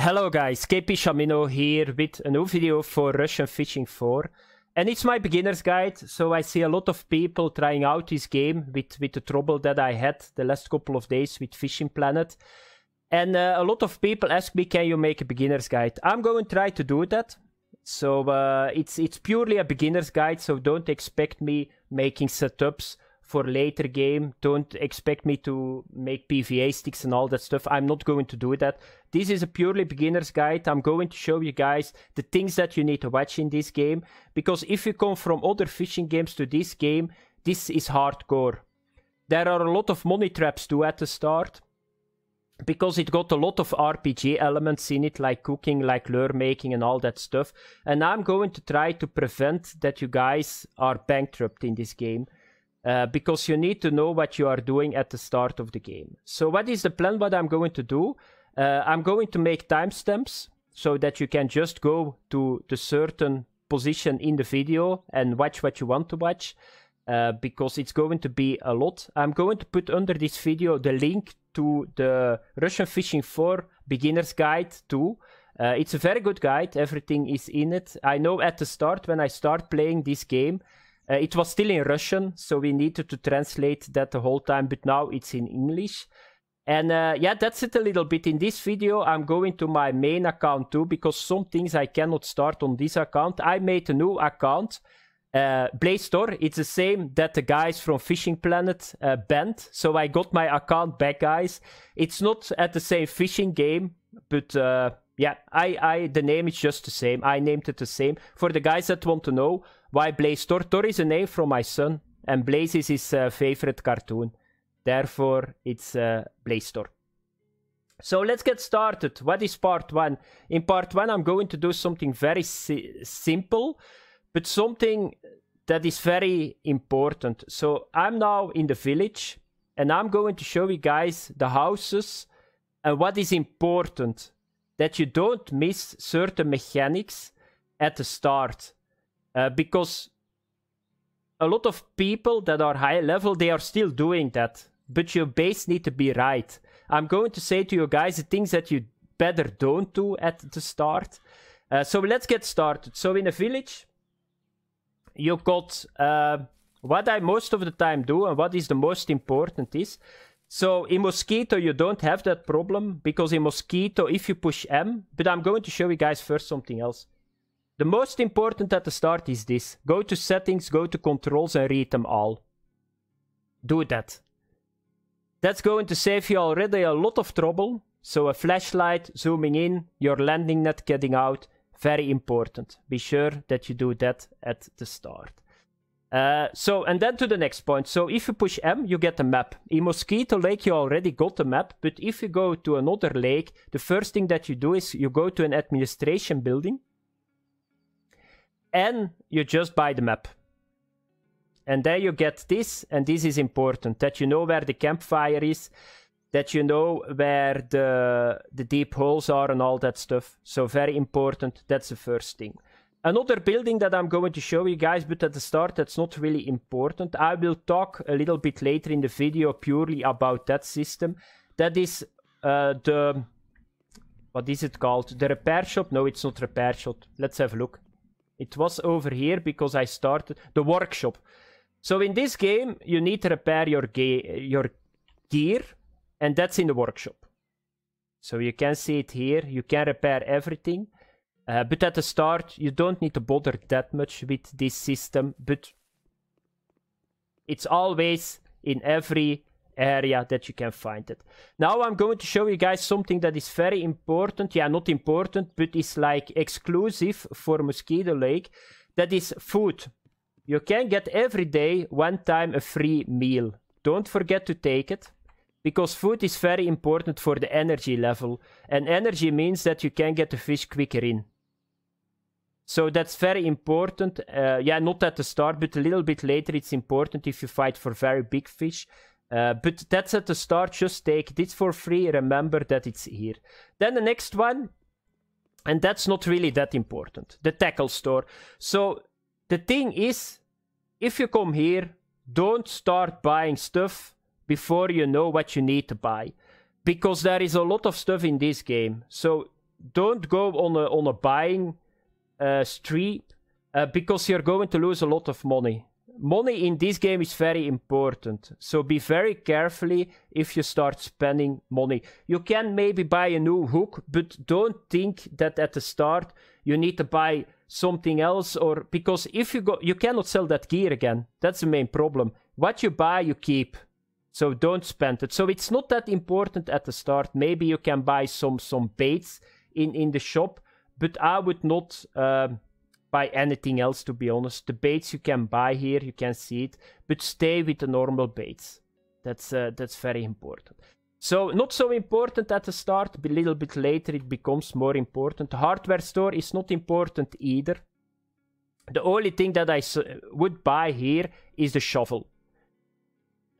Hello guys, KP Shamino here with a new video for Russian Fishing 4. And it's my beginner's guide, so I see a lot of people trying out this game with, with the trouble that I had the last couple of days with Fishing Planet. And uh, a lot of people ask me, can you make a beginner's guide? I'm going to try to do that. So uh, it's, it's purely a beginner's guide, so don't expect me making setups for later game. Don't expect me to make PVA sticks and all that stuff. I'm not going to do that. This is a purely beginner's guide. I'm going to show you guys the things that you need to watch in this game. Because if you come from other fishing games to this game, this is hardcore. There are a lot of money traps too at the start. Because it got a lot of RPG elements in it, like cooking, like lure making and all that stuff. And I'm going to try to prevent that you guys are bankrupt in this game. Uh, because you need to know what you are doing at the start of the game. So what is the plan, what I'm going to do? Uh, I'm going to make timestamps so that you can just go to the certain position in the video and watch what you want to watch uh, because it's going to be a lot. I'm going to put under this video the link to the Russian Fishing for Beginners Guide too. Uh, it's a very good guide. Everything is in it. I know at the start when I start playing this game, uh, it was still in Russian, so we needed to translate that the whole time, but now it's in English. And uh, yeah, that's it a little bit. In this video, I'm going to my main account too, because some things I cannot start on this account. I made a new account, uh, Blaze Store. It's the same that the guys from Fishing Planet uh, banned. So I got my account back, guys. It's not at the same fishing game, but uh, yeah, I, I the name is just the same. I named it the same. For the guys that want to know why Blaze Store, Tor is a name from my son, and Blaze is his uh, favorite cartoon. Therefore, it's a Play Store. So let's get started. What is part one? In part one, I'm going to do something very si simple, but something that is very important. So I'm now in the village and I'm going to show you guys the houses and what is important that you don't miss certain mechanics at the start uh, because a lot of people that are high level they are still doing that but your base need to be right. I'm going to say to you guys the things that you better don't do at the start. Uh, so let's get started. So in a village, you got uh, what I most of the time do and what is the most important is. So in Mosquito, you don't have that problem because in Mosquito, if you push M, but I'm going to show you guys first something else. The most important at the start is this. Go to settings, go to controls and read them all. Do that. That's going to save you already a lot of trouble. So a flashlight, zooming in, your landing net getting out, very important. Be sure that you do that at the start. Uh, so, and then to the next point. So if you push M, you get a map. In Mosquito Lake, you already got a map, but if you go to another lake, the first thing that you do is you go to an administration building and you just buy the map. And there you get this, and this is important, that you know where the campfire is, that you know where the, the deep holes are and all that stuff. So very important, that's the first thing. Another building that I'm going to show you guys, but at the start that's not really important. I will talk a little bit later in the video purely about that system. That is uh, the... What is it called? The repair shop? No, it's not repair shop. Let's have a look. It was over here because I started... The workshop. So in this game, you need to repair your, your gear, and that's in the workshop. So you can see it here, you can repair everything. Uh, but at the start, you don't need to bother that much with this system, but it's always in every area that you can find it. Now I'm going to show you guys something that is very important. Yeah, not important, but is like exclusive for Mosquito Lake. That is food. You can get every day one time a free meal. Don't forget to take it because food is very important for the energy level and energy means that you can get the fish quicker in. So that's very important. Uh, yeah, not at the start, but a little bit later it's important if you fight for very big fish. Uh, but that's at the start. Just take this for free. Remember that it's here. Then the next one, and that's not really that important, the tackle store. So the thing is, if you come here, don't start buying stuff before you know what you need to buy. Because there is a lot of stuff in this game. So don't go on a, on a buying uh, streak uh, because you're going to lose a lot of money. Money in this game is very important. So be very carefully if you start spending money. You can maybe buy a new hook, but don't think that at the start you need to buy something else or because if you go you cannot sell that gear again that's the main problem what you buy you keep so don't spend it so it's not that important at the start maybe you can buy some some baits in in the shop but i would not um, buy anything else to be honest the baits you can buy here you can see it but stay with the normal baits that's uh, that's very important so not so important at the start, but a little bit later it becomes more important. The hardware store is not important either. The only thing that I would buy here is the shovel.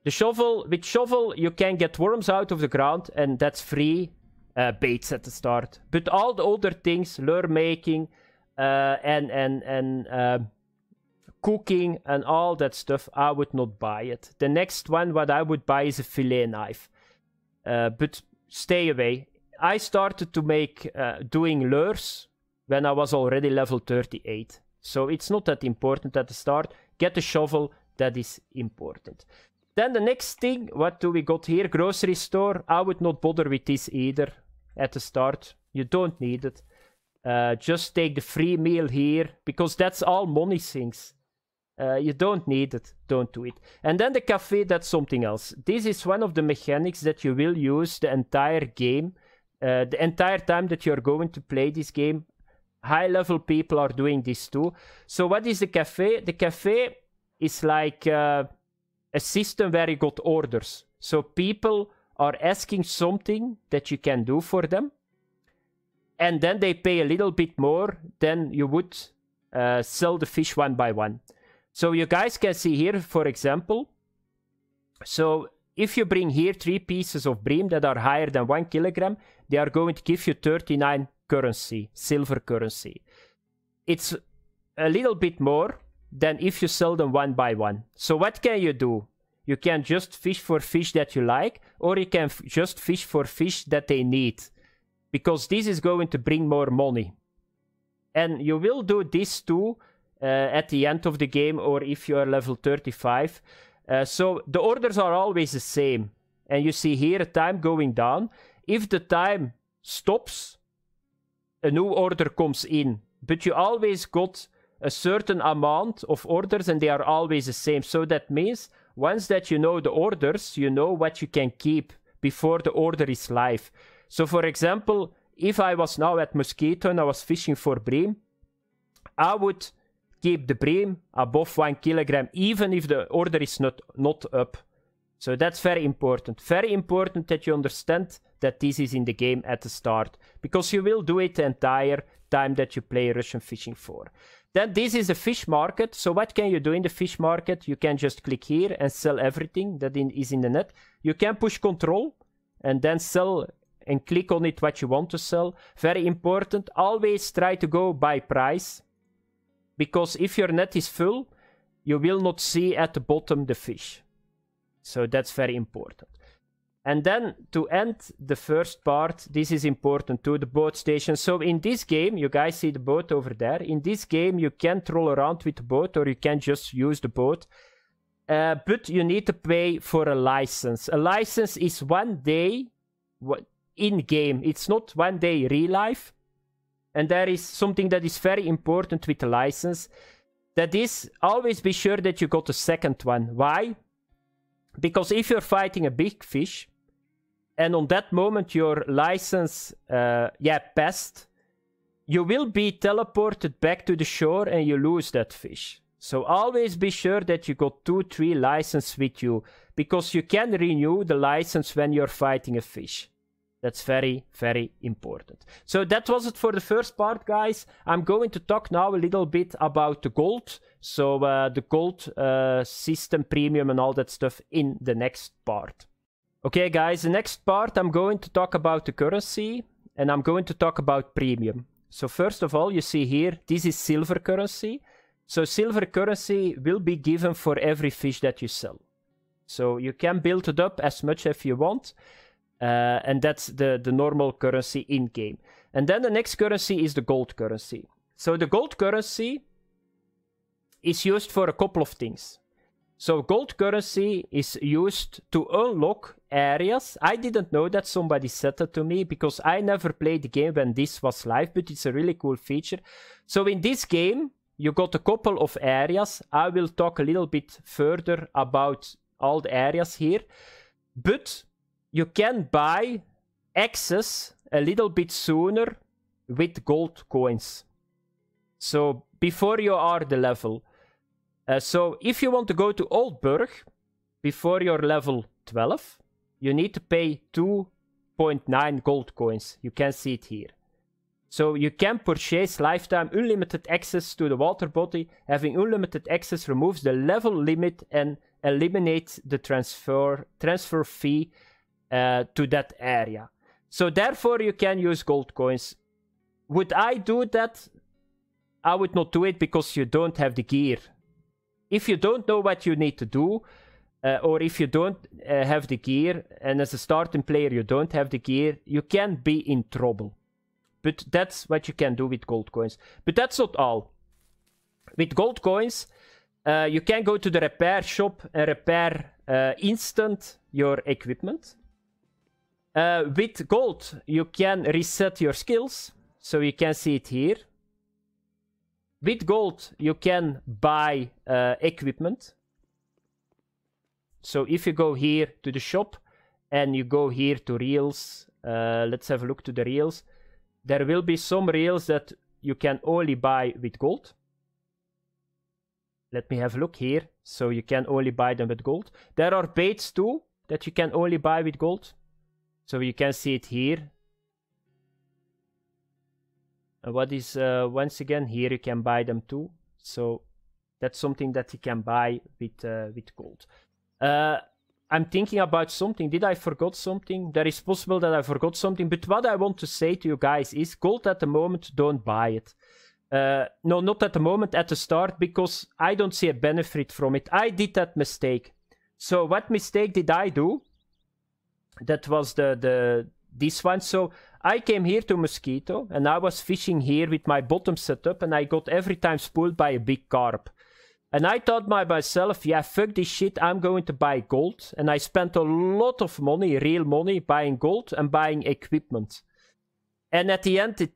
The shovel, with shovel you can get worms out of the ground and that's free uh, baits at the start. But all the other things, lure making uh, and, and, and uh, cooking and all that stuff, I would not buy it. The next one what I would buy is a fillet knife. Uh, but stay away. I started to make uh, doing lures when I was already level 38. So it's not that important at the start. Get the shovel, that is important. Then the next thing, what do we got here? Grocery store. I would not bother with this either at the start. You don't need it. Uh, just take the free meal here because that's all money things. Uh, you don't need it, don't do it. And then the cafe, that's something else. This is one of the mechanics that you will use the entire game, uh, the entire time that you're going to play this game. High level people are doing this too. So, what is the cafe? The cafe is like uh, a system where you got orders. So, people are asking something that you can do for them. And then they pay a little bit more than you would uh, sell the fish one by one. So you guys can see here, for example, so if you bring here three pieces of bream that are higher than one kilogram, they are going to give you 39 currency, silver currency. It's a little bit more than if you sell them one by one. So what can you do? You can just fish for fish that you like, or you can just fish for fish that they need. Because this is going to bring more money. And you will do this too uh, at the end of the game or if you are level 35. Uh, so the orders are always the same. And you see here a time going down. If the time stops, a new order comes in. But you always got a certain amount of orders and they are always the same. So that means once that you know the orders, you know what you can keep before the order is live. So for example, if I was now at Mosquito and I was fishing for bream, I would keep the bream above 1 kilogram, even if the order is not, not up. So that's very important. Very important that you understand that this is in the game at the start, because you will do it the entire time that you play Russian Fishing 4. Then this is the fish market. So what can you do in the fish market? You can just click here and sell everything that in, is in the net. You can push control and then sell and click on it what you want to sell. Very important. Always try to go by price because if your net is full, you will not see at the bottom the fish. So that's very important. And then to end the first part, this is important too, the boat station. So in this game, you guys see the boat over there. In this game, you can troll around with the boat or you can just use the boat. Uh, but you need to pay for a license. A license is one day in game. It's not one day real life and that is something that is very important with the license that is always be sure that you got a second one why because if you're fighting a big fish and on that moment your license uh, yeah passed you will be teleported back to the shore and you lose that fish so always be sure that you got two three license with you because you can renew the license when you're fighting a fish that's very, very important. So that was it for the first part, guys. I'm going to talk now a little bit about the gold. So uh, the gold uh, system, premium and all that stuff in the next part. Okay, guys, the next part I'm going to talk about the currency and I'm going to talk about premium. So first of all, you see here, this is silver currency. So silver currency will be given for every fish that you sell. So you can build it up as much as you want. Uh, and that's the, the normal currency in game. And then the next currency is the gold currency. So the gold currency is used for a couple of things. So gold currency is used to unlock areas. I didn't know that somebody said that to me because I never played the game when this was live, but it's a really cool feature. So in this game, you got a couple of areas. I will talk a little bit further about all the areas here. But you can buy access a little bit sooner with gold coins. So before you are the level. Uh, so if you want to go to Oldburg before your level 12, you need to pay 2.9 gold coins. You can see it here. So you can purchase lifetime unlimited access to the water body. Having unlimited access removes the level limit and eliminates the transfer transfer fee uh, to that area. So therefore, you can use gold coins. Would I do that? I would not do it because you don't have the gear. If you don't know what you need to do, uh, or if you don't uh, have the gear, and as a starting player you don't have the gear, you can be in trouble. But that's what you can do with gold coins. But that's not all. With gold coins, uh, you can go to the repair shop and repair uh, instant your equipment. Uh, with gold, you can reset your skills. So you can see it here. With gold, you can buy uh, equipment. So if you go here to the shop and you go here to reels, uh, let's have a look to the reels. There will be some reels that you can only buy with gold. Let me have a look here. So you can only buy them with gold. There are baits too that you can only buy with gold. So you can see it here. And what is, uh, once again, here you can buy them too. So that's something that you can buy with, uh, with gold. Uh, I'm thinking about something. Did I forgot something? That is possible that I forgot something. But what I want to say to you guys is gold at the moment, don't buy it. Uh, no, not at the moment, at the start, because I don't see a benefit from it. I did that mistake. So what mistake did I do? that was the the this one. So I came here to Mosquito and I was fishing here with my bottom set up and I got every time spooled by a big carp. And I thought by myself, yeah, fuck this shit, I'm going to buy gold. And I spent a lot of money, real money, buying gold and buying equipment. And at the end, it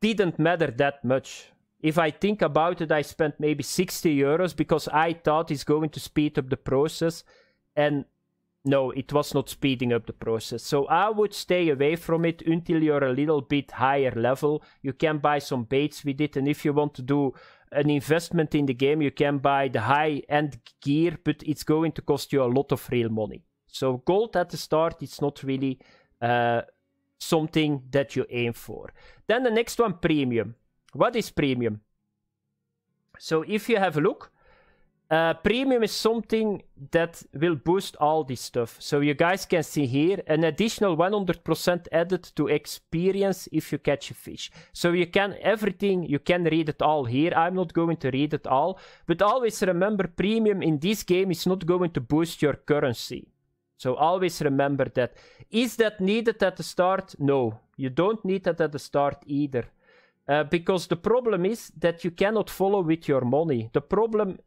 didn't matter that much. If I think about it, I spent maybe 60 euros because I thought it's going to speed up the process. And no, it was not speeding up the process. So I would stay away from it until you're a little bit higher level. You can buy some baits with it. And if you want to do an investment in the game, you can buy the high end gear, but it's going to cost you a lot of real money. So gold at the start, it's not really uh, something that you aim for. Then the next one, premium. What is premium? So if you have a look, uh, premium is something that will boost all this stuff. So you guys can see here an additional 100% added to experience if you catch a fish. So you can everything, you can read it all here. I'm not going to read it all. But always remember premium in this game is not going to boost your currency. So always remember that. Is that needed at the start? No, you don't need that at the start either. Uh, because the problem is that you cannot follow with your money. The problem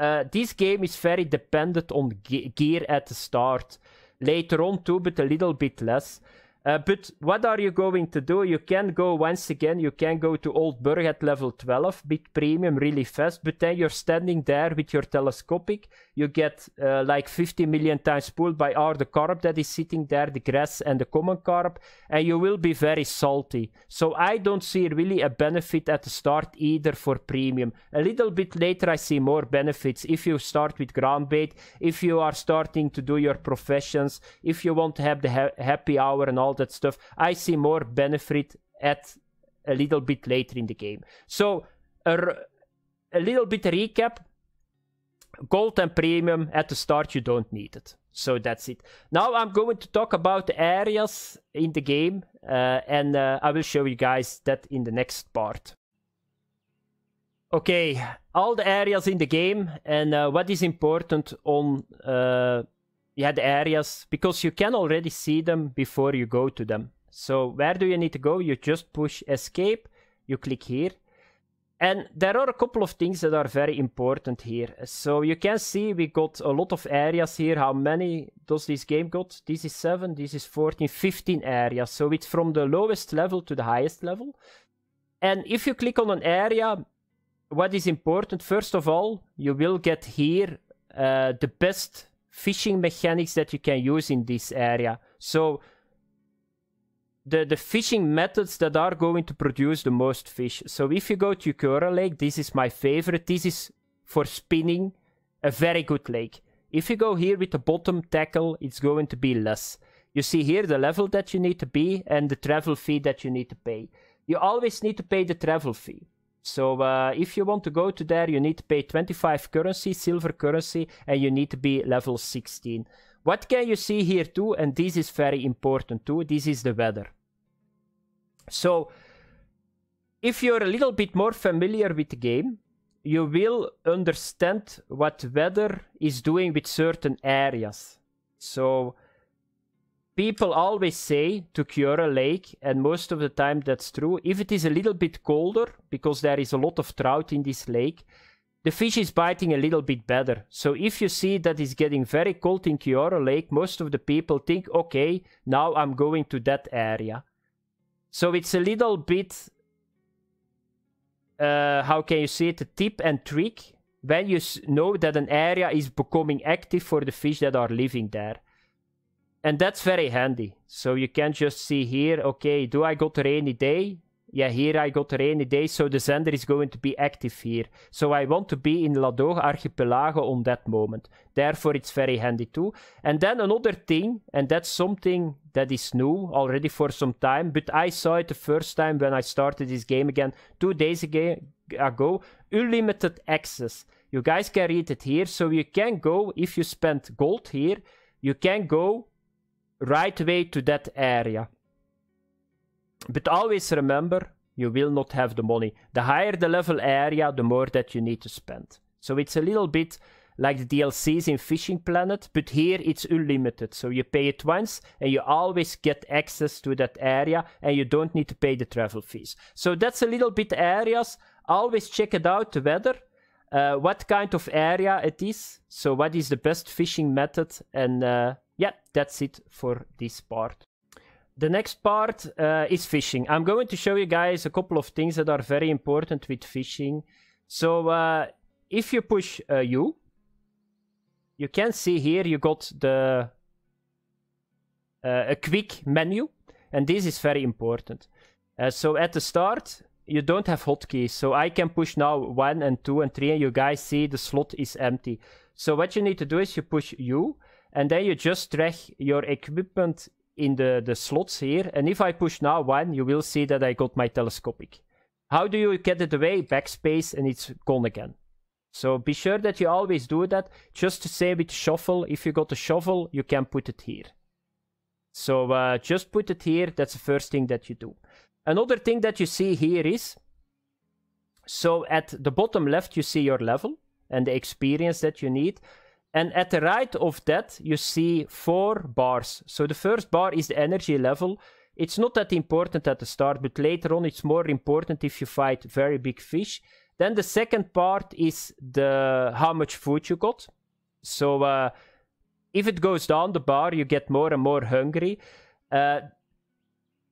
uh, this game is very dependent on ge gear at the start. Later on, too, but a little bit less. Uh, but what are you going to do? You can go once again, you can go to Old Burg at level 12, big premium really fast, but then you're standing there with your telescopic. You get uh, like 50 million times pulled by all the carp that is sitting there, the grass and the common carp, and you will be very salty. So I don't see really a benefit at the start either for premium. A little bit later, I see more benefits if you start with ground bait, if you are starting to do your professions, if you want to have the ha happy hour and all all that stuff. I see more benefit at a little bit later in the game. So a, little bit recap. Gold and premium at the start you don't need it. So that's it. Now I'm going to talk about the areas in the game uh, and uh, I will show you guys that in the next part. Okay, all the areas in the game and uh, what is important on uh, yeah, the areas, because you can already see them before you go to them. So where do you need to go? You just push escape, you click here. And there are a couple of things that are very important here. So you can see we got a lot of areas here. How many does this game got? This is 7, this is 14, 15 areas. So it's from the lowest level to the highest level. And if you click on an area, what is important, first of all, you will get here uh, the best fishing mechanics that you can use in this area. So the, the fishing methods that are going to produce the most fish. So if you go to Kura Lake, this is my favorite. This is for spinning a very good lake. If you go here with the bottom tackle, it's going to be less. You see here the level that you need to be and the travel fee that you need to pay. You always need to pay the travel fee. So uh, if you want to go to there, you need to pay 25 currency, silver currency, and you need to be level 16. What can you see here too, and this is very important too, this is the weather. So if you're a little bit more familiar with the game, you will understand what weather is doing with certain areas. So people always say to cure a lake, and most of the time that's true, if it is a little bit colder, because there is a lot of trout in this lake, the fish is biting a little bit better. So if you see that it's getting very cold in Kiora Lake, most of the people think, okay, now I'm going to that area. So it's a little bit, uh, how can you say it, a tip and trick when you know that an area is becoming active for the fish that are living there and that's very handy. So you can just see here, okay, do I got to rainy day? Yeah, here I got to rainy day, so the sender is going to be active here. So I want to be in Ladoga Archipelago on that moment. Therefore, it's very handy too. And then another thing, and that's something that is new already for some time, but I saw it the first time when I started this game again two days ago, unlimited access. You guys can read it here, so you can go, if you spend gold here, you can go right way to that area. But always remember, you will not have the money. The higher the level area, the more that you need to spend. So it's a little bit like the DLCs in Fishing Planet, but here it's unlimited. So you pay it once and you always get access to that area and you don't need to pay the travel fees. So that's a little bit areas. Always check it out, the weather, uh, what kind of area it is. So what is the best fishing method and uh, yeah, that's it for this part. The next part uh, is fishing. I'm going to show you guys a couple of things that are very important with fishing. So uh, if you push uh, U, you can see here you got the uh, a quick menu. And this is very important. Uh, so at the start, you don't have hotkeys. So I can push now 1 and 2 and 3 and you guys see the slot is empty. So what you need to do is you push U and then you just drag your equipment in the, the slots here. And if I push now one, you will see that I got my telescopic. How do you get it away? Backspace and it's gone again. So be sure that you always do that. Just to say with shovel, if you got a shovel, you can put it here. So uh, just put it here. That's the first thing that you do. Another thing that you see here is, so at the bottom left, you see your level and the experience that you need. And at the right of that, you see four bars. So the first bar is the energy level. It's not that important at the start, but later on it's more important if you fight very big fish. Then the second part is the how much food you got. So uh, if it goes down the bar, you get more and more hungry. Uh,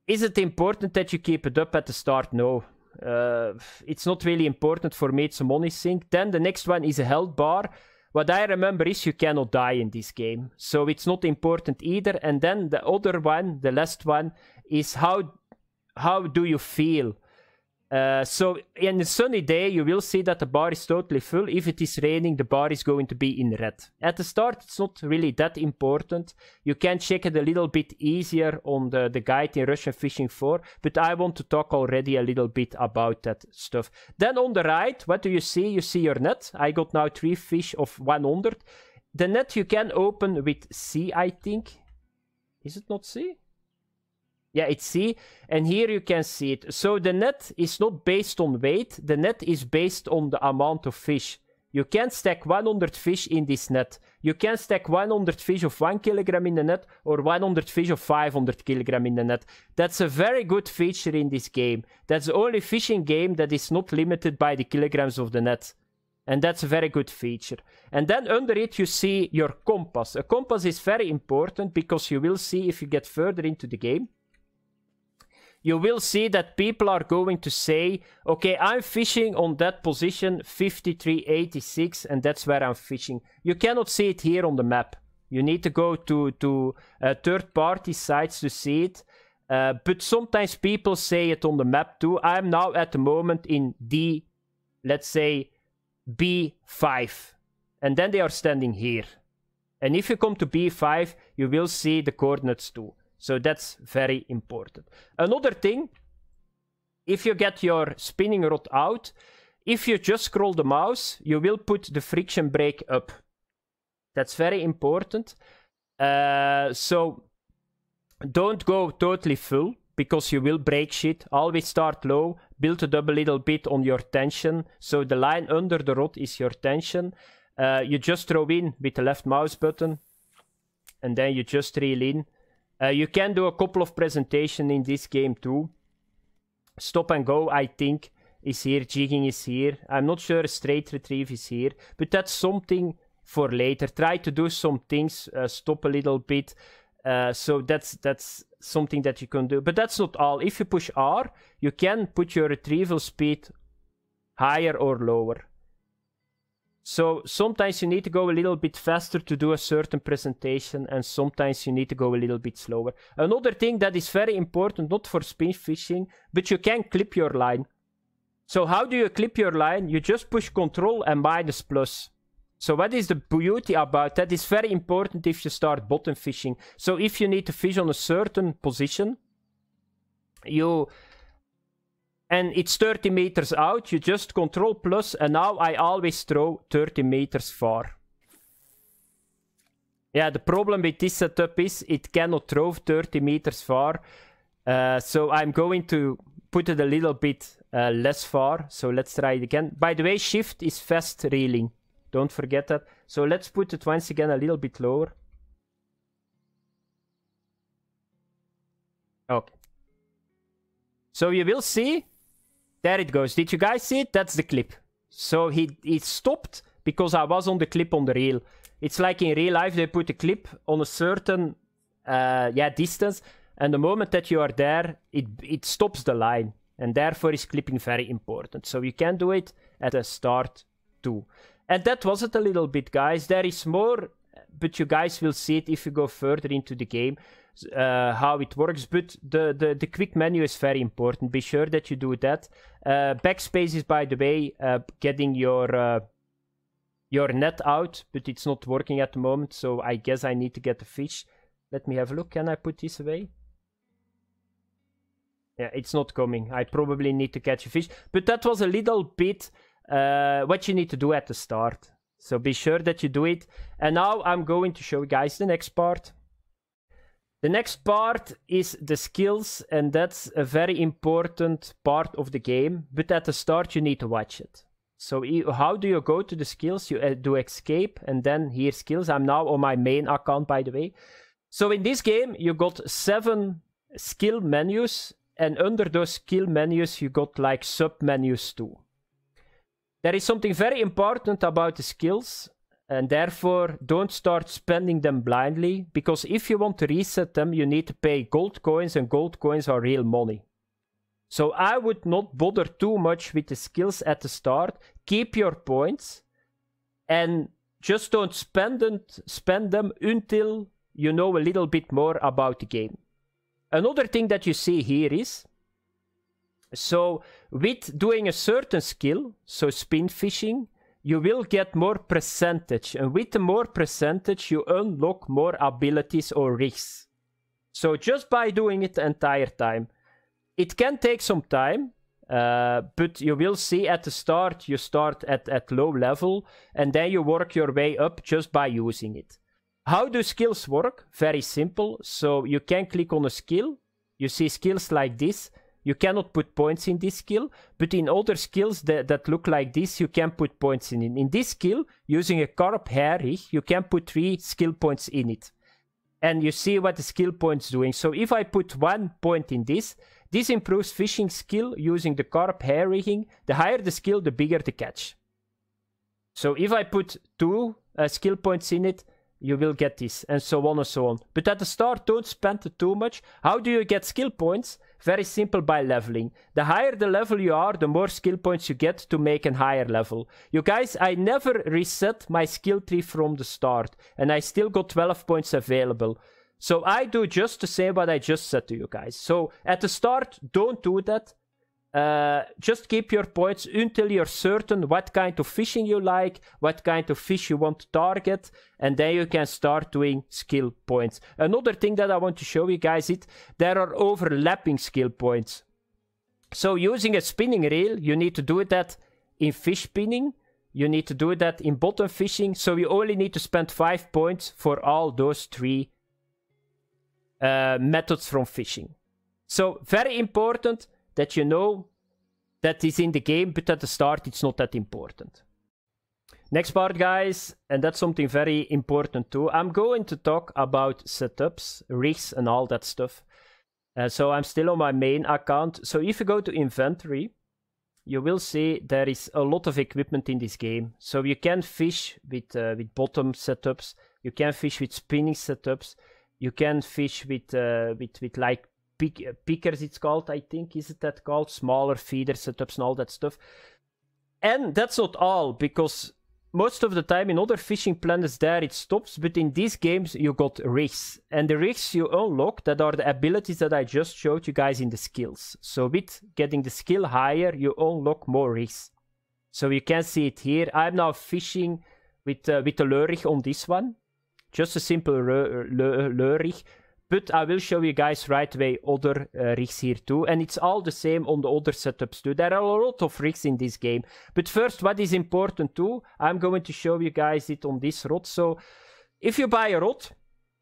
is it important that you keep it up at the start? No. Uh, it's not really important for me. It's a money sink. Then the next one is a health bar. What I remember is you cannot die in this game, so it's not important either. And then the other one, the last one, is how how do you feel uh, so in a sunny day, you will see that the bar is totally full. If it is raining, the bar is going to be in red. At the start, it's not really that important. You can check it a little bit easier on the, the guide in Russian Fishing 4, but I want to talk already a little bit about that stuff. Then on the right, what do you see? You see your net. I got now three fish of 100. The net you can open with C, I think. Is it not C? Yeah, it's C. And here you can see it. So the net is not based on weight. The net is based on the amount of fish. You can stack 100 fish in this net. You can stack 100 fish of 1 kilogram in the net or 100 fish of 500 kilogram in the net. That's a very good feature in this game. That's the only fishing game that is not limited by the kilograms of the net. And that's a very good feature. And then under it you see your compass. A compass is very important because you will see if you get further into the game you will see that people are going to say, okay, I'm fishing on that position 5386 and that's where I'm fishing. You cannot see it here on the map. You need to go to, to uh, third-party sites to see it. Uh, but sometimes people say it on the map too. I'm now at the moment in D, let's say B5. And then they are standing here. And if you come to B5, you will see the coordinates too. So that's very important. Another thing, if you get your spinning rod out, if you just scroll the mouse, you will put the friction brake up. That's very important. Uh, so don't go totally full because you will break shit. Always start low, build it up a little bit on your tension. So the line under the rod is your tension. Uh, you just throw in with the left mouse button and then you just reel in uh, you can do a couple of presentation in this game too. Stop and go, I think, is here. Jigging is here. I'm not sure straight retrieve is here, but that's something for later. Try to do some things. Uh, stop a little bit. Uh, so that's that's something that you can do. But that's not all. If you push R, you can put your retrieval speed higher or lower. So sometimes you need to go a little bit faster to do a certain presentation, and sometimes you need to go a little bit slower. Another thing that is very important, not for spin fishing, but you can clip your line. So how do you clip your line? You just push control and minus plus. So what is the beauty about that is very important if you start bottom fishing. So if you need to fish on a certain position, you and it's 30 meters out. You just control plus, and now I always throw 30 meters far. Yeah, the problem with this setup is it cannot throw 30 meters far. Uh, so I'm going to put it a little bit uh, less far. So let's try it again. By the way, shift is fast reeling. Don't forget that. So let's put it once again a little bit lower. Okay. So you will see there it goes. Did you guys see it? That's the clip. So he, he stopped because I was on the clip on the reel. It's like in real life, they put a clip on a certain uh, yeah, distance. And the moment that you are there, it, it stops the line. And therefore is clipping very important. So you can do it at the start too. And that was it a little bit, guys. There is more, but you guys will see it if you go further into the game uh, how it works. But the, the, the quick menu is very important. Be sure that you do that. Uh, backspace is, by the way, uh, getting your uh, your net out, but it's not working at the moment. So I guess I need to get the fish. Let me have a look. Can I put this away? Yeah, it's not coming. I probably need to catch a fish. But that was a little bit uh, what you need to do at the start. So be sure that you do it. And now I'm going to show you guys the next part. The next part is the skills, and that's a very important part of the game. But at the start, you need to watch it. So how do you go to the skills? You uh, do escape, and then here skills. I'm now on my main account, by the way. So in this game, you got seven skill menus, and under those skill menus, you got like sub menus too. There is something very important about the skills. And therefore, don't start spending them blindly, because if you want to reset them, you need to pay gold coins, and gold coins are real money. So I would not bother too much with the skills at the start. Keep your points, and just don't spend, it, spend them until you know a little bit more about the game. Another thing that you see here is, so with doing a certain skill, so spin fishing, you will get more percentage. And with the more percentage, you unlock more abilities or rigs. So just by doing it the entire time. It can take some time, uh, but you will see at the start, you start at, at low level, and then you work your way up just by using it. How do skills work? Very simple. So you can click on a skill. You see skills like this. You cannot put points in this skill, but in other skills that, that look like this, you can put points in it. In this skill, using a carp Herrich, you can put three skill points in it. And you see what the skill point's doing. So if I put one point in this, this improves fishing skill using the carp Herriching. The higher the skill, the bigger the catch. So if I put two uh, skill points in it, you will get this, and so on and so on. But at the start, don't spend too much. How do you get skill points? very simple by leveling. The higher the level you are, the more skill points you get to make a higher level. You guys, I never reset my skill tree from the start, and I still got 12 points available. So I do just the same what I just said to you guys. So at the start, don't do that. Uh, just keep your points until you're certain what kind of fishing you like, what kind of fish you want to target, and then you can start doing skill points. Another thing that I want to show you guys is there are overlapping skill points. So using a spinning reel, you need to do that in fish spinning. You need to do that in bottom fishing. So you only need to spend 5 points for all those 3 uh, methods from fishing. So very important that you know that is in the game, but at the start it's not that important. Next part, guys, and that's something very important too. I'm going to talk about setups, rigs, and all that stuff. Uh, so I'm still on my main account. So if you go to inventory, you will see there is a lot of equipment in this game. So you can fish with, uh, with bottom setups, you can fish with spinning setups, you can fish with, uh, with, with like pickers, it's called, I think. Is it that called? Smaller feeder setups and all that stuff. And that's not all, because most of the time in other fishing planets there it stops, but in these games you got rigs. And the rigs you unlock that are the abilities that I just showed you guys in the skills. So with getting the skill higher, you unlock more rigs. So you can see it here. I'm now fishing with, uh, with the lure on this one. Just a simple lure but I will show you guys right away other uh, rigs here too. And it's all the same on the other setups too. There are a lot of rigs in this game. But first, what is important too, I'm going to show you guys it on this rod. So if you buy a rod,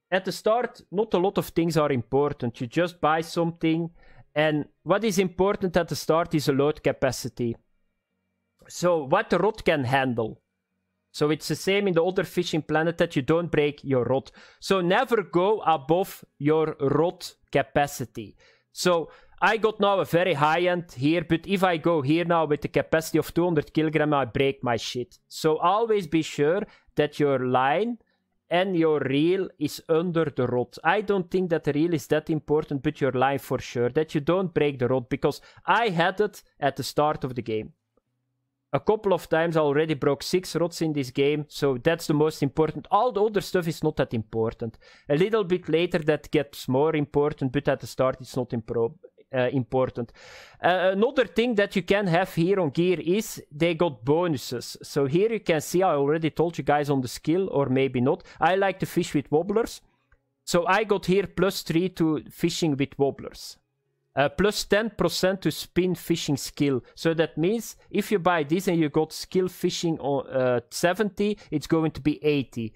at the start, not a lot of things are important. You just buy something. And what is important at the start is a load capacity. So what the rod can handle. So it's the same in the other fishing planet that you don't break your rod. So never go above your rod capacity. So I got now a very high end here, but if I go here now with the capacity of 200 kilogram, I break my shit. So always be sure that your line and your reel is under the rod. I don't think that the reel is that important, but your line for sure, that you don't break the rod, because I had it at the start of the game a couple of times I already broke six rods in this game, so that's the most important. All the other stuff is not that important. A little bit later that gets more important, but at the start it's not impro- uh, important. Uh, another thing that you can have here on gear is they got bonuses. So here you can see I already told you guys on the skill, or maybe not. I like to fish with wobblers. So I got here plus 3 to fishing with wobblers uh, plus 10% to spin fishing skill. So that means if you buy this and you got skill fishing on uh, 70, it's going to be 80.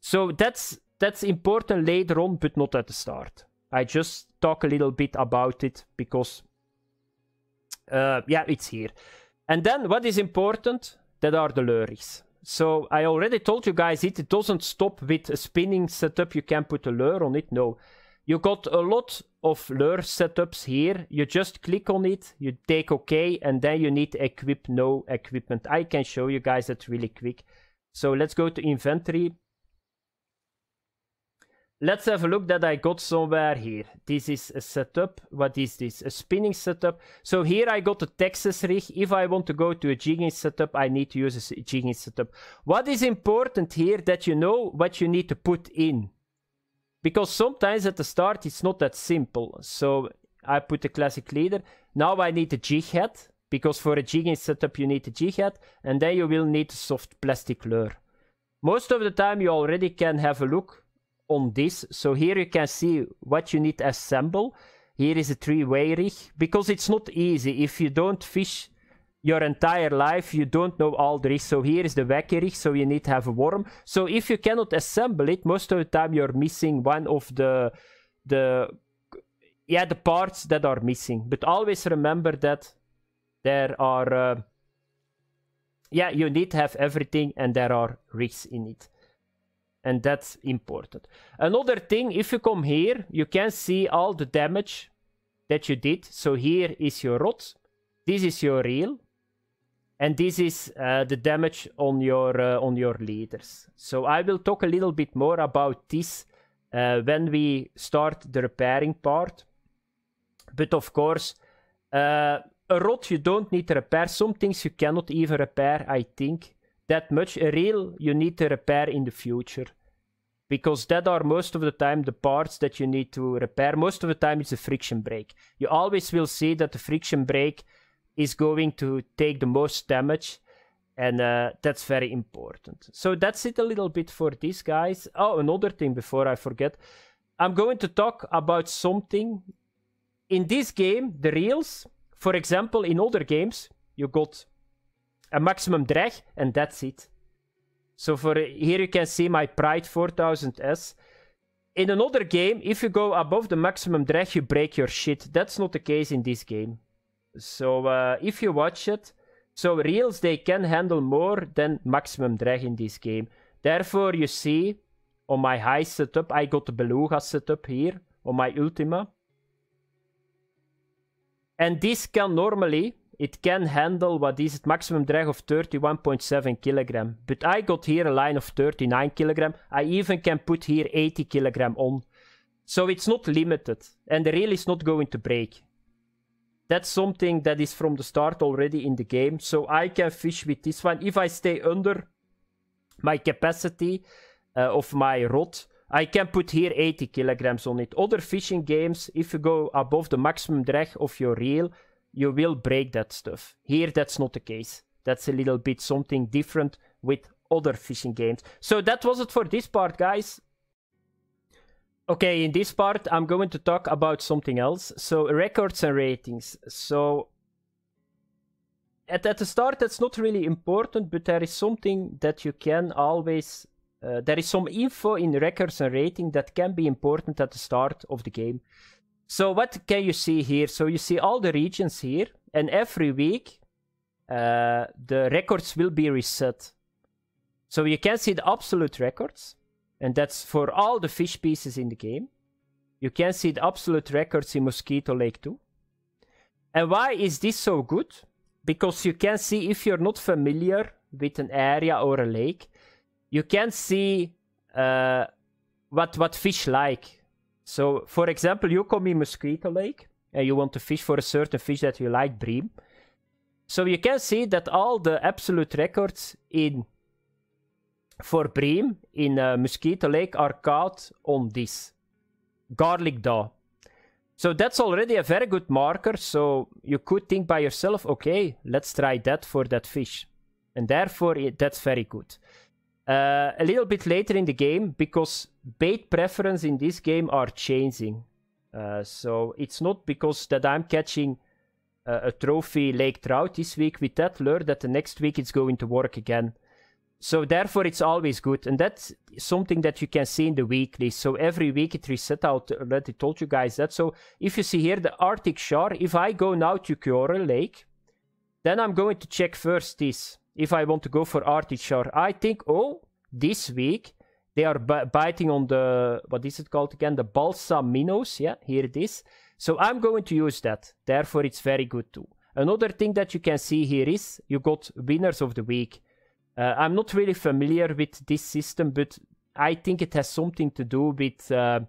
So that's that's important later on, but not at the start. I just talk a little bit about it because, uh, yeah, it's here. And then what is important? That are the lures. So I already told you guys it, it doesn't stop with a spinning setup. You can put a lure on it. No, you got a lot of lure setups here. You just click on it, you take OK, and then you need equip no equipment. I can show you guys that really quick. So let's go to inventory. Let's have a look that I got somewhere here. This is a setup. What is this? A spinning setup. So here I got a Texas rig. If I want to go to a jigging setup, I need to use a jigging setup. What is important here that you know what you need to put in. Because sometimes at the start it's not that simple. So I put the classic leader. Now I need a jig head because for a jigging setup you need a jig head, and then you will need a soft plastic lure. Most of the time you already can have a look on this. So here you can see what you need to assemble. Here is a three-way rig, because it's not easy. If you don't fish your entire life you don't know all the So here is the Wekkerich, so you need to have a worm. So if you cannot assemble it, most of the time you're missing one of the the yeah the parts that are missing. But always remember that there are uh, yeah you need to have everything and there are rigs in it. And that's important. Another thing, if you come here, you can see all the damage that you did. So here is your rod. This is your reel and this is uh, the damage on your uh, on your leaders. So I will talk a little bit more about this uh, when we start the repairing part. But of course, uh, a rod you don't need to repair. Some things you cannot even repair. I think that much. A reel you need to repair in the future. Because that are most of the time the parts that you need to repair. Most of the time it's a friction brake. You always will see that the friction brake is going to take the most damage and uh, that's very important. So that's it a little bit for these guys. Oh, another thing before I forget. I'm going to talk about something. In this game, the reels, for example, in other games, you got a maximum drag and that's it. So for here you can see my Pride 4000S. In another game, if you go above the maximum drag, you break your shit. That's not the case in this game. So uh, if you watch it, so reels they can handle more than maximum drag in this game. Therefore, you see on my high setup, I got the beluga setup here on my Ultima. And this can normally, it can handle what is it, maximum drag of 31.7 kilogram. But I got here a line of 39 kilogram. I even can put here 80 kilogram on. So it's not limited. And the reel is not going to break that's something that is from the start already in the game. So I can fish with this one. If I stay under my capacity uh, of my rod, I can put here 80 kilograms on it. Other fishing games, if you go above the maximum drag of your reel, you will break that stuff. Here, that's not the case. That's a little bit something different with other fishing games. So that was it for this part, guys. Okay, in this part, I'm going to talk about something else. So, records and ratings. So, at, at the start, that's not really important, but there is something that you can always... Uh, there is some info in records and rating that can be important at the start of the game. So, what can you see here? So, you see all the regions here, and every week, uh, the records will be reset. So, you can see the absolute records and that's for all the fish pieces in the game. You can see the absolute records in Mosquito Lake 2. And why is this so good? Because you can see if you're not familiar with an area or a lake, you can see uh, what, what fish like. So, for example, you come in Mosquito Lake and you want to fish for a certain fish that you like, bream. So you can see that all the absolute records in for bream in uh, eh, Mosquito Lake are caught on this garlic daw. So that's already a very good marker, so you could think by yourself, okay, let's try that for that fish. And therefore, it, that's very good. Uh, a little bit later in the game, because bait preference in this game are changing. Uh, so it's not because that I'm catching uh, a trophy lake trout this week with that lure that the next week it's going to work again. So therefore, it's always good. And that's something that you can see in the weekly. So every week it reset out. Uh, already told you guys that. So if you see here the Arctic Shore, if I go now to Kyoren Lake, then I'm going to check first this. If I want to go for Arctic Shore, I think, oh, this week they are biting on the, what is it called again? The balsa minnows. Yeah, here it is. So I'm going to use that. Therefore, it's very good too. Another thing that you can see here is you got winners of the week. Uh, I'm not really familiar with this system, but I think it has something to do with. Uh,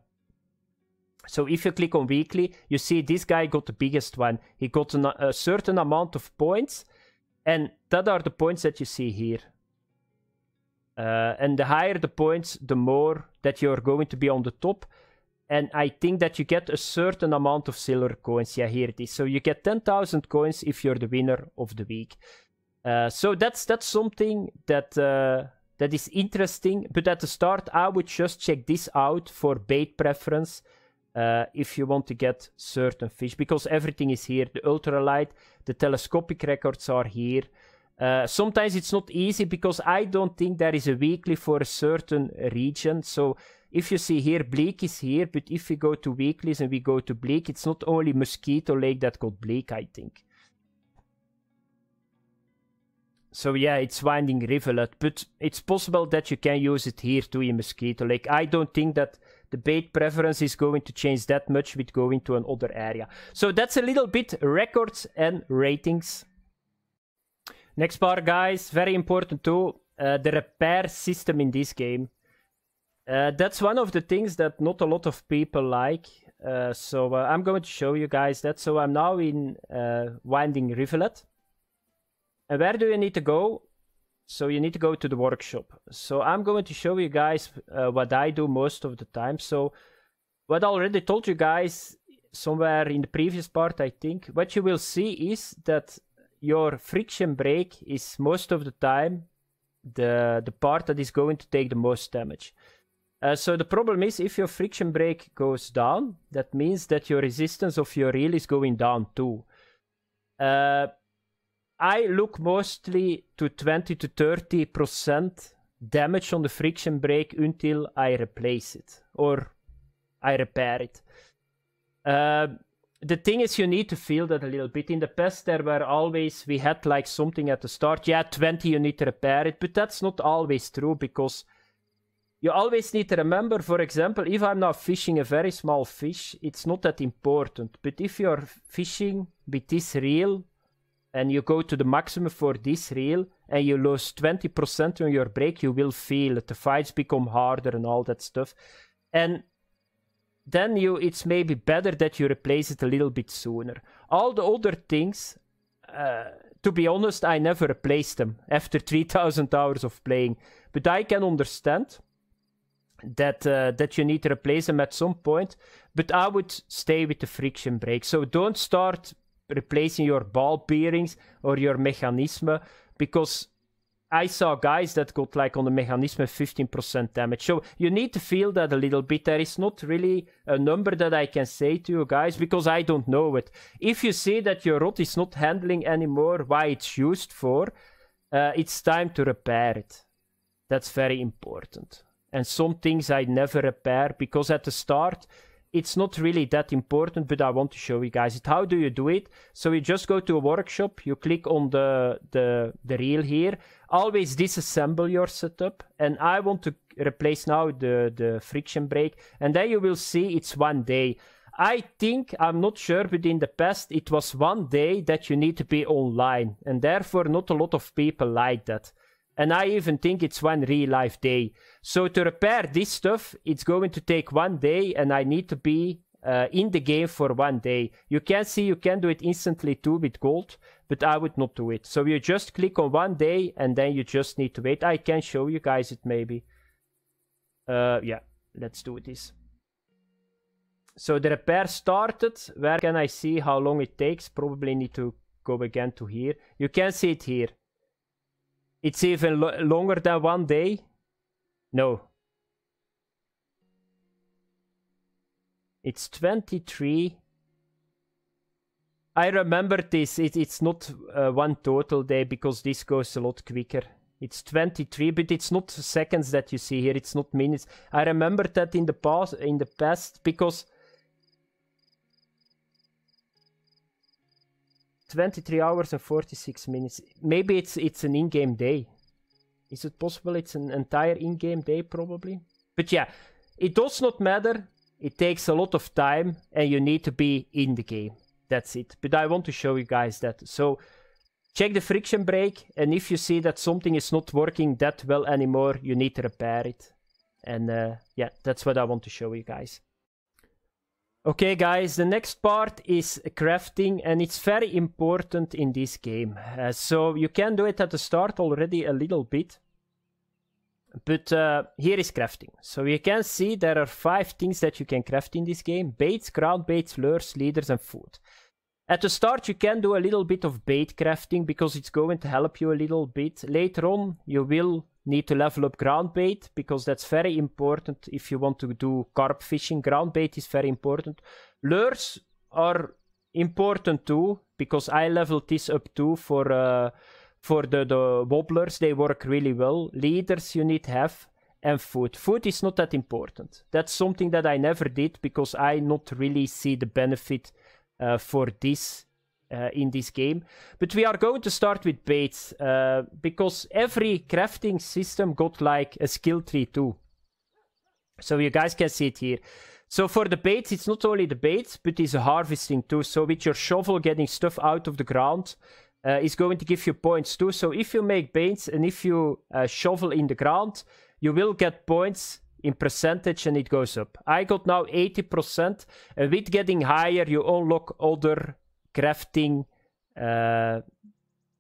so if you click on weekly, you see this guy got the biggest one. He got an, a certain amount of points, and that are the points that you see here. Uh, and the higher the points, the more that you're going to be on the top. And I think that you get a certain amount of silver coins. Yeah, here it is. So you get 10,000 coins if you're the winner of the week. Uh, so that's that's something that uh, that is interesting. But at the start, I would just check this out for bait preference. Uh, if you want to get certain fish, because everything is here. The ultralight, the telescopic records are here. Uh, sometimes it's not easy because I don't think there is a weekly for a certain region. So if you see here, bleak is here, but if we go to weeklies and we go to bleak, it's not only mosquito lake that got bleak, I think so yeah, it's winding rivulet, but it's possible that you can use it here too in Mosquito Lake. I don't think that the bait preference is going to change that much with going to another area. So that's a little bit records and ratings. Next part, guys, very important too, uh, the repair system in this game. Uh, that's one of the things that not a lot of people like. Uh, so uh, I'm going to show you guys that. So I'm now in uh, Winding Rivulet. And where do you need to go? So you need to go to the workshop. So I'm going to show you guys uh, what I do most of the time. So what I already told you guys somewhere in the previous part, I think, what you will see is that your friction brake is most of the time the, the part that is going to take the most damage. Uh, so the problem is if your friction brake goes down, that means that your resistance of your reel is going down too. Uh, I look mostly to 20 to 30% damage on the friction brake until I replace it or I repair it. Uh, the thing is, you need to feel that a little bit. In the past, there were always, we had like something at the start. Yeah, 20, you need to repair it. But that's not always true because you always need to remember, for example, if I'm now fishing a very small fish, it's not that important. But if you're fishing with this reel and you go to the maximum for this reel and you lose 20% on your break, you will feel it. The fights become harder and all that stuff. And then you it's maybe better that you replace it a little bit sooner. All the other things, uh, to be honest, I never replaced them after 3000 hours of playing. But I can understand that uh, that you need to replace them at some point. But I would stay with the friction brake. So don't start replacing your ball bearings or your mechanism because I saw guys that got like on the mechanism 15% damage. So you need to feel that a little bit. There is not really a number that I can say to you guys because I don't know it. If you see that your rod is not handling anymore why it's used for, uh, it's time to repair it. That's very important. And some things I never repair because at the start it's not really that important, but I want to show you guys it. How do you do it? So you just go to a workshop, you click on the, the, the reel here, always disassemble your setup, and I want to replace now the, the friction brake, and then you will see it's one day. I think, I'm not sure, but in the past it was one day that you need to be online, and therefore not a lot of people like that. And I even think it's one real life day. So to repair this stuff, it's going to take one day, and I need to be uh, in the game for one day. You can see you can do it instantly too with gold, but I would not do it. So you just click on one day, and then you just need to wait. I can show you guys it maybe. Uh, yeah, let's do this. So the repair started. Where can I see how long it takes? Probably need to go again to here. You can see it here. It's even lo longer than one day? No. It's 23. I remember this. It, it's not uh, one total day because this goes a lot quicker. It's 23, but it's not seconds that you see here. It's not minutes. I remember that in the past, in the past, because 23 hours and 46 minutes. Maybe it's it's an in-game day. Is it possible it's an entire in-game day probably? But yeah, it does not matter. It takes a lot of time and you need to be in the game. That's it. But I want to show you guys that. So check the friction brake and if you see that something is not working that well anymore, you need to repair it. And uh, yeah, that's what I want to show you guys. Okay guys, the next part is crafting and it's very important in this game. Uh, so you can do it at the start already a little bit. But uh, here is crafting. So you can see there are five things that you can craft in this game. Baits, ground baits, lures, leaders and food. At the start, you can do a little bit of bait crafting because it's going to help you a little bit. Later on, you will need to level up ground bait because that's very important if you want to do carp fishing. Ground bait is very important. Lures are important too because I leveled this up too for, uh, for the, the wobblers. They work really well. Leaders you need have and food. Food is not that important. That's something that I never did because I not really see the benefit uh, for this uh, in this game. But we are going to start with baits uh, because every crafting system got like a skill tree too. So you guys can see it here. So for the baits, it's not only the baits, but it's harvesting too. So with your shovel getting stuff out of the ground uh, is going to give you points too. So if you make baits and if you uh, shovel in the ground, you will get points in percentage and it goes up. I got now 80%. And with getting higher, you unlock other crafting uh,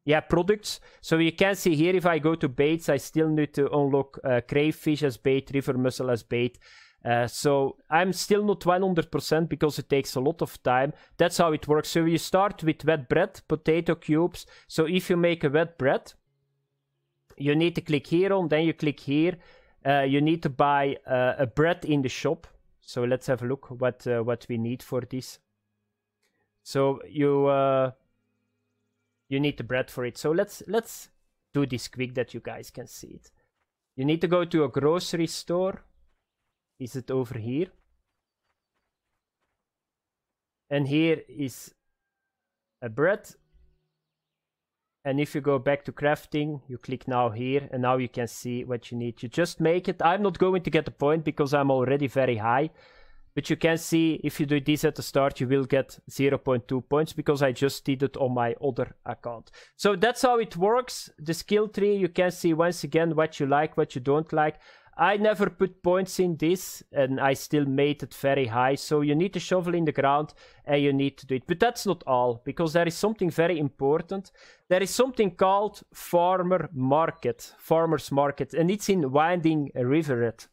yeah, products. So you can see here, if I go to baits, I still need to unlock uh, crayfish as bait, river mussel as bait. Uh, so I'm still not 100% because it takes a lot of time. That's how it works. So you start with wet bread, potato cubes. So if you make a wet bread, you need to click here on, then you click here, uh, you need to buy uh, a bread in the shop. So let's have a look what uh, what we need for this. So you uh, you need the bread for it. So let's let's do this quick that you guys can see it. You need to go to a grocery store. Is it over here? And here is a bread and if you go back to crafting you click now here and now you can see what you need you just make it i'm not going to get the point because i'm already very high but you can see if you do this at the start you will get 0.2 points because i just did it on my other account so that's how it works the skill tree you can see once again what you like what you don't like I never put points in this and I still made it very high. So you need to shovel in the ground and you need to do it. But that's not all because there is something very important. There is something called farmer market, farmer's market, and it's in Winding Riveret.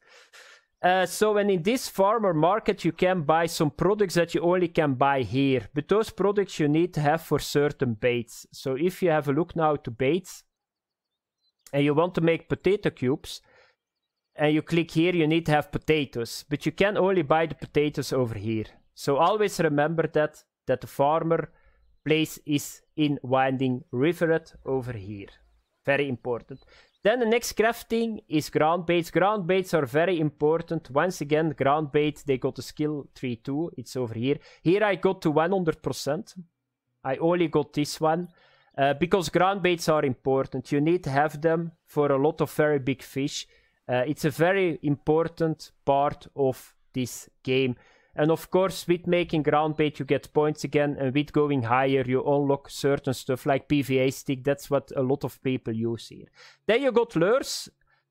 Uh, so and in this farmer market you can buy some products that you only can buy here but those products you need to have for certain baits so if you have a look now to baits and you want to make potato cubes and you click here, you need to have potatoes, but you can only buy the potatoes over here. So always remember that, that the farmer place is in Winding Rivulet over here. Very important. Then the next crafting is ground baits. Ground baits are very important. Once again, ground bait, they got the skill 3-2. It's over here. Here I got to 100%. I only got this one. Uh, because ground baits are important. You need to have them for a lot of very big fish. Uh, it's a very important part of this game. And of course, with making ground bait, you get points again. And with going higher, you unlock certain stuff like PVA stick. That's what a lot of people use here. Then you got lures.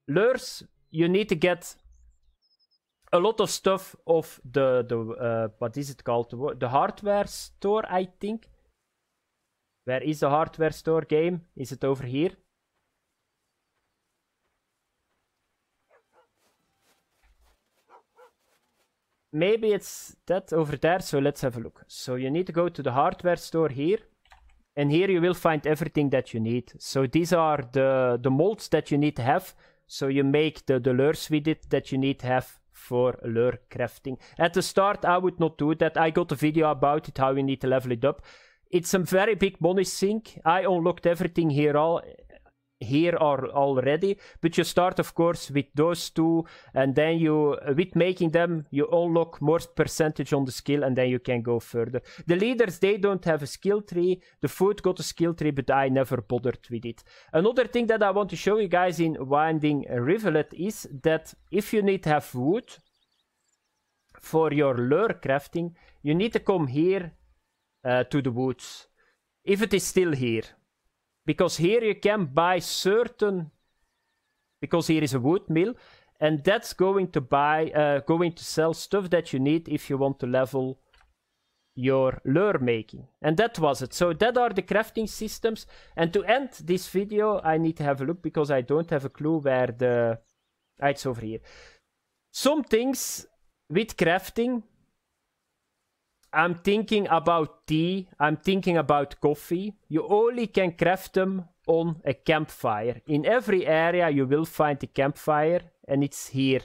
Lures, you need to get a lot of stuff of the, the uh, what is it called? The hardware store, I think. Where is the hardware store game? Is it over here? maybe it's that over there, so let's have a look. So you need to go to the hardware store here. And here you will find everything that you need. So these are the, the molds that you need to have. So you make the, the lures with it that you need to have for lure crafting. At the start, I would not do that. I got a video about it, how you need to level it up. It's a very big money sink. I unlocked everything here all here are already but you start of course with those two and then you with making them you unlock more percentage on the skill and then you can go further the leaders they don't have a skill tree the food got a skill tree but i never bothered with it another thing that i want to show you guys in winding rivulet is that if you need to have wood for your lure crafting you need to come here uh, to the woods if it is still here because here you can buy certain, because here is a wood mill, and that's going to buy, uh, going to sell stuff that you need if you want to level your lure making. And that was it. So that are the crafting systems. And to end this video, I need to have a look because I don't have a clue where the... Ah, it's over here. Some things with crafting I'm thinking about tea, I'm thinking about coffee. You only can craft them on a campfire. In every area you will find a campfire and it's here.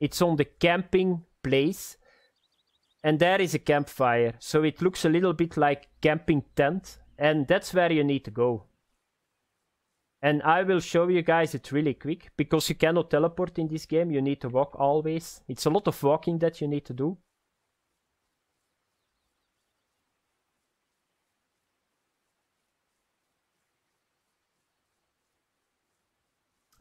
It's on the camping place and there is a campfire. So it looks a little bit like camping tent and that's where you need to go. And I will show you guys it really quick because you cannot teleport in this game. You need to walk always. It's a lot of walking that you need to do.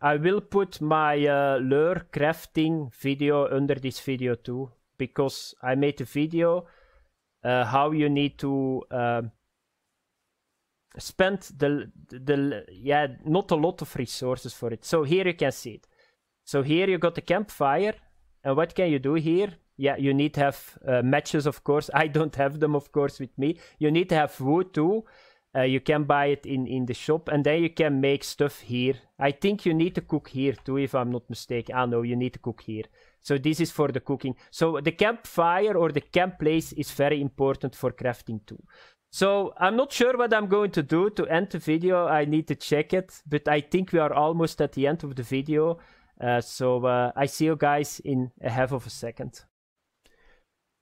I will put my uh, lure crafting video under this video too, because I made a video uh, how you need to uh, spend the, the, yeah, not a lot of resources for it. So here you can see it. So here you got the campfire, and what can you do here? Yeah, you need to have uh, matches, of course. I don't have them, of course, with me. You need to have wood too. Uh, you can buy it in, in the shop and then you can make stuff here. I think you need to cook here too, if I'm not mistaken. Ah, no, you need to cook here. So this is for the cooking. So the campfire or the camp place is very important for crafting too. So I'm not sure what I'm going to do to end the video. I need to check it, but I think we are almost at the end of the video. Uh, so uh, I see you guys in a half of a second.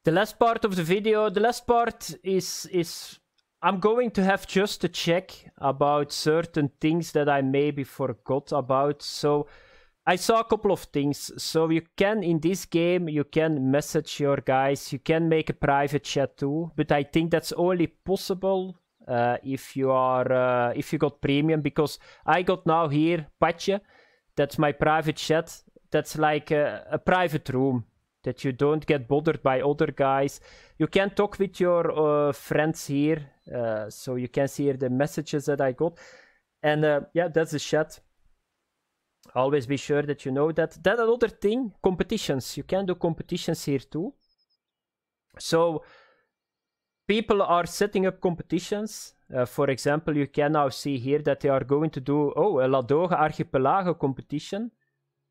The last part of the video, the last part is is I'm going to have just to check about certain things that I maybe forgot about. So I saw a couple of things. So you can, in this game, you can message your guys. You can make a private chat too. But I think that's only possible uh, if you are, uh, if you got premium. Because I got now here, Patje. That's my private chat. That's like a, a private room that you don't get bothered by other guys. You can talk with your uh, friends here uh, so you can see here the messages that I got. And uh, yeah, that's the chat. Always be sure that you know that. That another thing, competitions. You can do competitions here too. So people are setting up competitions. Uh, for example, you can now see here that they are going to do, oh, a Ladoga Archipelago competition.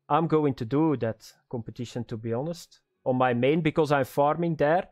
I'm going to do that competition, to be honest, on my main because I'm farming there.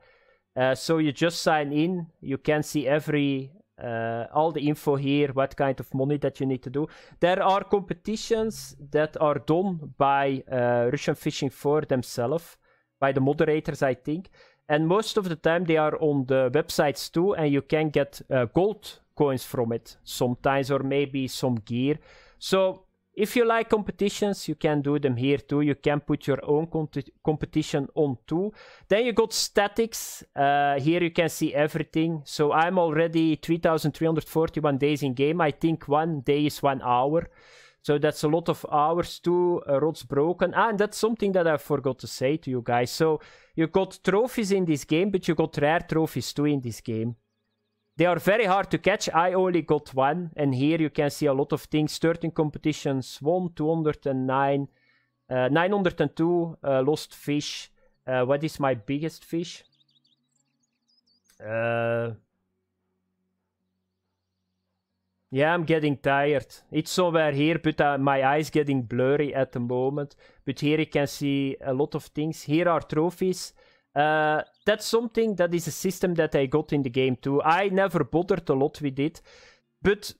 Uh, so you just sign in. You can see every uh, all the info here, what kind of money that you need to do. There are competitions that are done by uh, Russian Fishing for themselves, by the moderators, I think. And most of the time they are on the websites too, and you can get uh, gold coins from it sometimes, or maybe some gear. So if you like competitions, you can do them here too. You can put your own competition on too. Then you got statics. Uh, here you can see everything. So I'm already 3,341 days in game. I think one day is one hour. So that's a lot of hours too. Uh, rods broken. Ah, and that's something that I forgot to say to you guys. So you got trophies in this game, but you got rare trophies too in this game. They are very hard to catch. I only got one. And here you can see a lot of things. 13 competitions won, 209, uh, 902 uh, lost fish. Uh, what is my biggest fish? Uh, yeah, I'm getting tired. It's somewhere here, but uh, my eyes getting blurry at the moment. But here you can see a lot of things. Here are trophies. Uh, that's something that is a system that I got in the game too. I never bothered a lot with it, but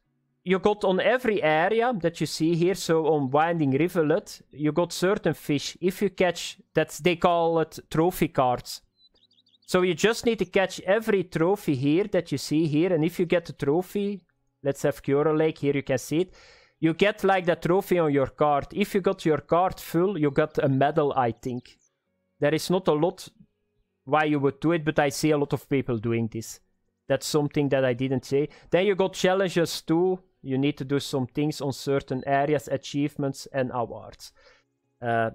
you got on every area that you see here, so on Winding Rivulet, you got certain fish. If you catch, that's they call it trophy cards. So you just need to catch every trophy here that you see here, and if you get a trophy, let's have Kiora Lake here, you can see it. You get like that trophy on your card. If you got your card full, you got a medal, I think. There is not a lot why you would do it, but I see a lot of people doing this. That's something that I didn't say. Then you got challenges too. You need to do some things on certain areas, achievements and awards. Uh,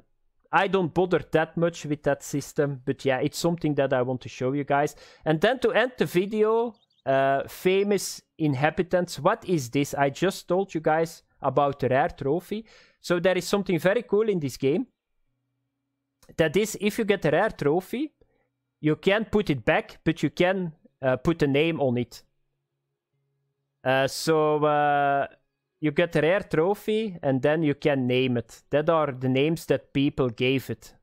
I don't bother that much with that system, but yeah, it's something that I want to show you guys. And then to end the video, uh, famous inhabitants. What is this? I just told you guys about the rare trophy. So there is something very cool in this game. That is, if you get a rare trophy, you can't put it back, but you can uh, put a name on it. Uh, so uh, you get a rare trophy and then you can name it. That are the names that people gave it.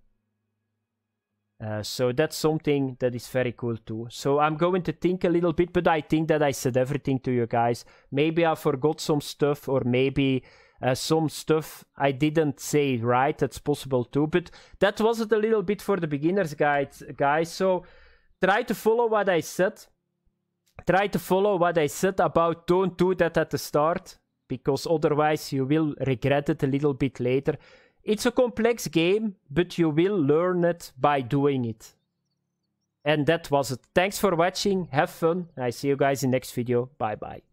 Uh, so that's something that is very cool too. So I'm going to think a little bit, but I think that I said everything to you guys. Maybe I forgot some stuff or maybe uh, some stuff I didn't say right. That's possible too. But that was it a little bit for the beginner's guide, guys. So try to follow what I said. Try to follow what I said about don't do that at the start because otherwise you will regret it a little bit later. It's a complex game, but you will learn it by doing it. And that was it. Thanks for watching. Have fun. I see you guys in next video. Bye bye.